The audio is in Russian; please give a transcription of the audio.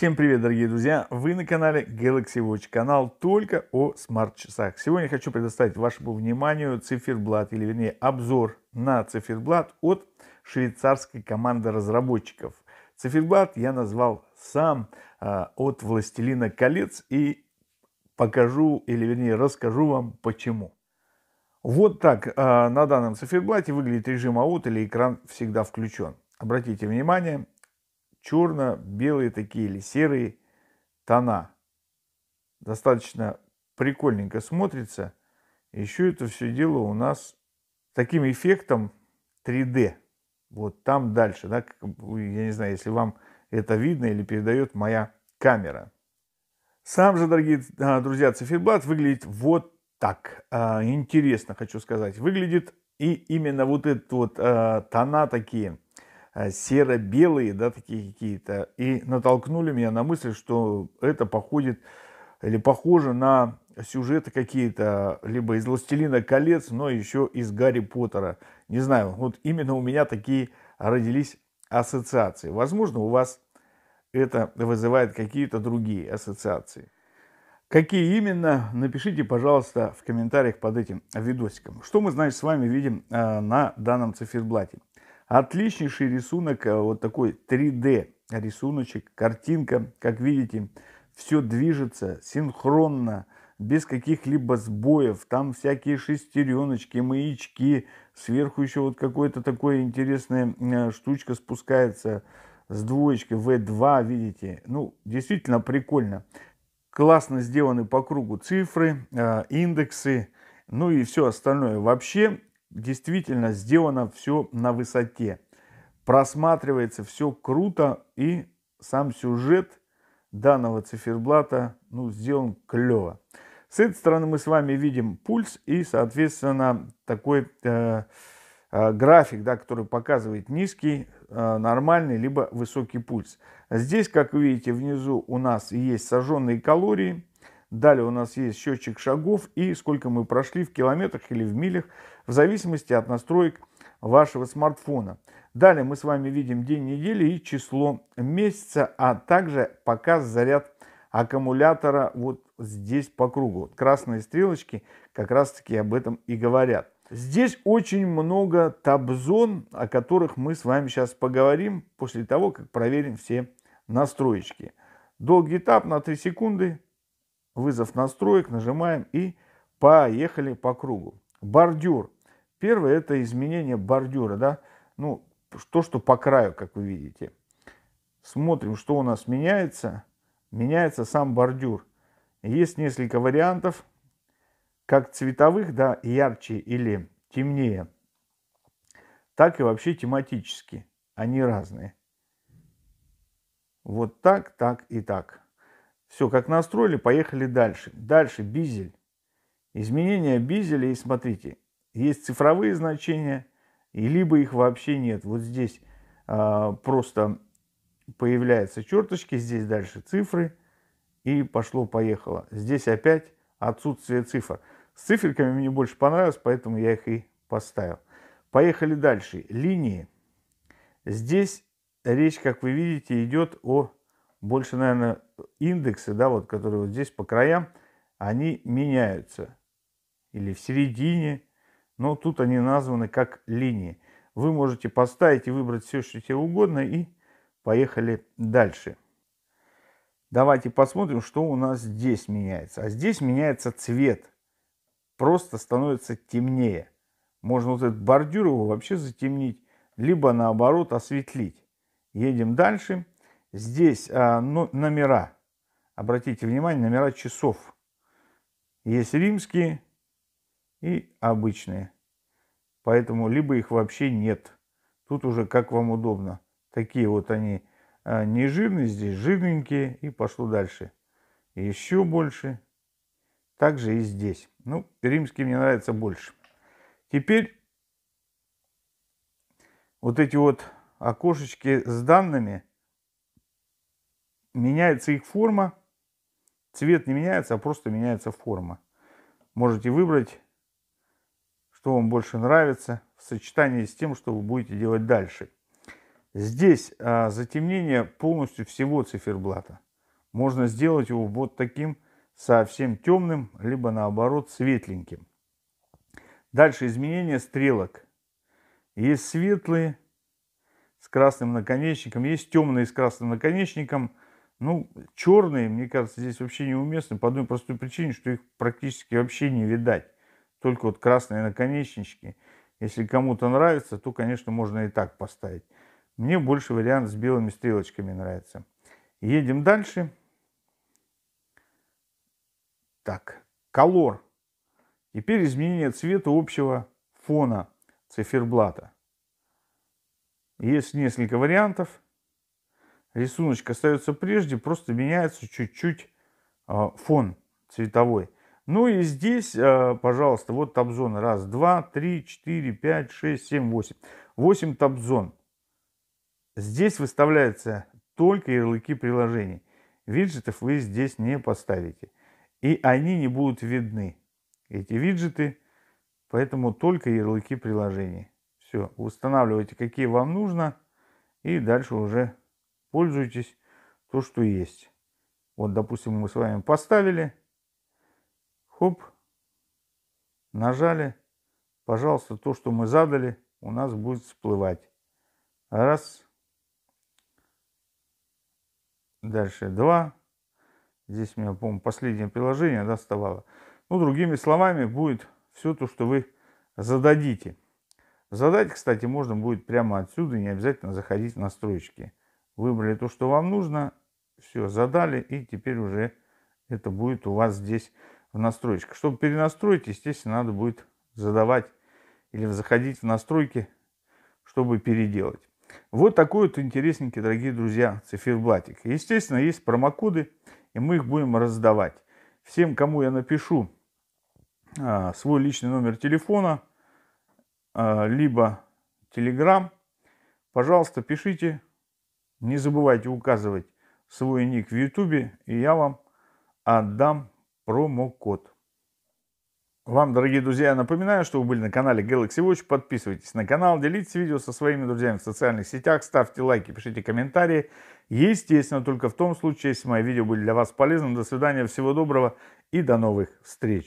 Всем привет, дорогие друзья! Вы на канале Galaxy Watch, канал только о смарт-часах. Сегодня хочу предоставить вашему вниманию циферблат, или вернее обзор на циферблат от швейцарской команды разработчиков. Циферблат я назвал сам э, от «Властелина колец» и покажу, или вернее расскажу вам почему. Вот так э, на данном циферблате выглядит режим аут или экран всегда включен. Обратите внимание, черно-белые такие или серые тона. Достаточно прикольненько смотрится. Еще это все дело у нас таким эффектом 3D. Вот там дальше, да, я не знаю, если вам это видно или передает моя камера. Сам же, дорогие а, друзья, циферблат выглядит вот так. А, интересно, хочу сказать. Выглядит и именно вот этот вот а, тона такие – Э, серо-белые, да, такие какие-то, и натолкнули меня на мысль, что это походит или похоже на сюжеты какие-то, либо из «Властелина колец», но еще из «Гарри Поттера». Не знаю, вот именно у меня такие родились ассоциации. Возможно, у вас это вызывает какие-то другие ассоциации. Какие именно, напишите, пожалуйста, в комментариях под этим видосиком. Что мы, значит, с вами видим э, на данном циферблате? Отличнейший рисунок, э, вот такой 3D рисуночек, картинка. Как видите, все движется синхронно, без каких-либо сбоев. Там всякие шестереночки, маячки. Сверху еще вот какая-то такая интересная э, штучка спускается с двоечкой V2, видите. Ну, действительно прикольно. Классно сделаны по кругу цифры, э, индексы, ну и все остальное. Вообще, действительно сделано все на высоте. Просматривается все круто и сам сюжет данного циферблата ну, сделан клево. С этой стороны мы с вами видим пульс и, соответственно, такой э, э, график, да, который показывает низкий, э, нормальный, либо высокий пульс. Здесь, как видите, внизу у нас есть сожженные калории, Далее у нас есть счетчик шагов и сколько мы прошли в километрах или в милях, в зависимости от настроек вашего смартфона. Далее мы с вами видим день недели и число месяца, а также показ заряд аккумулятора вот здесь по кругу. Вот красные стрелочки как раз таки об этом и говорят. Здесь очень много табзон, о которых мы с вами сейчас поговорим после того, как проверим все настроечки. Долгий этап на 3 секунды вызов настроек, нажимаем и поехали по кругу. Бордюр. Первое это изменение бордюра, да, ну, то, что по краю, как вы видите. Смотрим, что у нас меняется. Меняется сам бордюр. Есть несколько вариантов, как цветовых, да, ярче или темнее, так и вообще тематически. Они разные. Вот так, так и так. Все, как настроили, поехали дальше. Дальше бизель. Изменения бизеля, и смотрите, есть цифровые значения, и либо их вообще нет. Вот здесь а, просто появляются черточки, здесь дальше цифры, и пошло-поехало. Здесь опять отсутствие цифр. С циферками мне больше понравилось, поэтому я их и поставил. Поехали дальше. Линии. Здесь речь, как вы видите, идет о больше, наверное, индексы, да, вот, которые вот здесь по краям, они меняются. Или в середине, но тут они названы как линии. Вы можете поставить и выбрать все, что тебе угодно, и поехали дальше. Давайте посмотрим, что у нас здесь меняется. А здесь меняется цвет. Просто становится темнее. Можно вот этот бордюр его вообще затемнить, либо наоборот осветлить. Едем дальше. Здесь а, ну, номера. Обратите внимание, номера часов. Есть римские и обычные. Поэтому либо их вообще нет. Тут уже как вам удобно. Такие вот они а, не жирные, здесь жирненькие. И пошло дальше. Еще больше. Также и здесь. Ну, римские мне нравятся больше. Теперь вот эти вот окошечки с данными – меняется их форма. Цвет не меняется, а просто меняется форма. Можете выбрать, что вам больше нравится в сочетании с тем, что вы будете делать дальше. Здесь а, затемнение полностью всего циферблата. Можно сделать его вот таким совсем темным, либо наоборот светленьким. Дальше изменение стрелок. Есть светлые с красным наконечником, есть темные с красным наконечником – ну, черные, мне кажется, здесь вообще неуместны по одной простой причине, что их практически вообще не видать. Только вот красные наконечнички. Если кому-то нравится, то, конечно, можно и так поставить. Мне больше вариант с белыми стрелочками нравится. Едем дальше. Так, колор. Теперь изменение цвета общего фона циферблата. Есть несколько вариантов рисуночка остается прежде, просто меняется чуть-чуть а, фон цветовой. Ну и здесь, а, пожалуйста, вот табзон. Раз, два, три, четыре, пять, шесть, семь, восемь. Восемь табзон. Здесь выставляются только ярлыки приложений. Виджетов вы здесь не поставите. И они не будут видны. Эти виджеты, поэтому только ярлыки приложений. Все, устанавливайте, какие вам нужно. И дальше уже Пользуйтесь то, что есть. Вот, допустим, мы с вами поставили. Хоп. Нажали. Пожалуйста, то, что мы задали, у нас будет всплывать. Раз. Дальше два. Здесь у меня, по-моему, последнее приложение доставало. ну, другими словами, будет все то, что вы зададите. Задать, кстати, можно будет прямо отсюда, не обязательно заходить в настройки выбрали то, что вам нужно, все, задали, и теперь уже это будет у вас здесь в настройках. Чтобы перенастроить, естественно, надо будет задавать или заходить в настройки, чтобы переделать. Вот такой вот интересненький, дорогие друзья, циферблатик. Естественно, есть промокоды, и мы их будем раздавать. Всем, кому я напишу а, свой личный номер телефона, а, либо телеграм, пожалуйста, пишите, не забывайте указывать свой ник в YouTube, и я вам отдам промокод. Вам, дорогие друзья, я напоминаю, что вы были на канале Galaxy Watch. Подписывайтесь на канал, делитесь видео со своими друзьями в социальных сетях, ставьте лайки, пишите комментарии. Естественно, только в том случае, если мои видео были для вас полезны. До свидания, всего доброго и до новых встреч.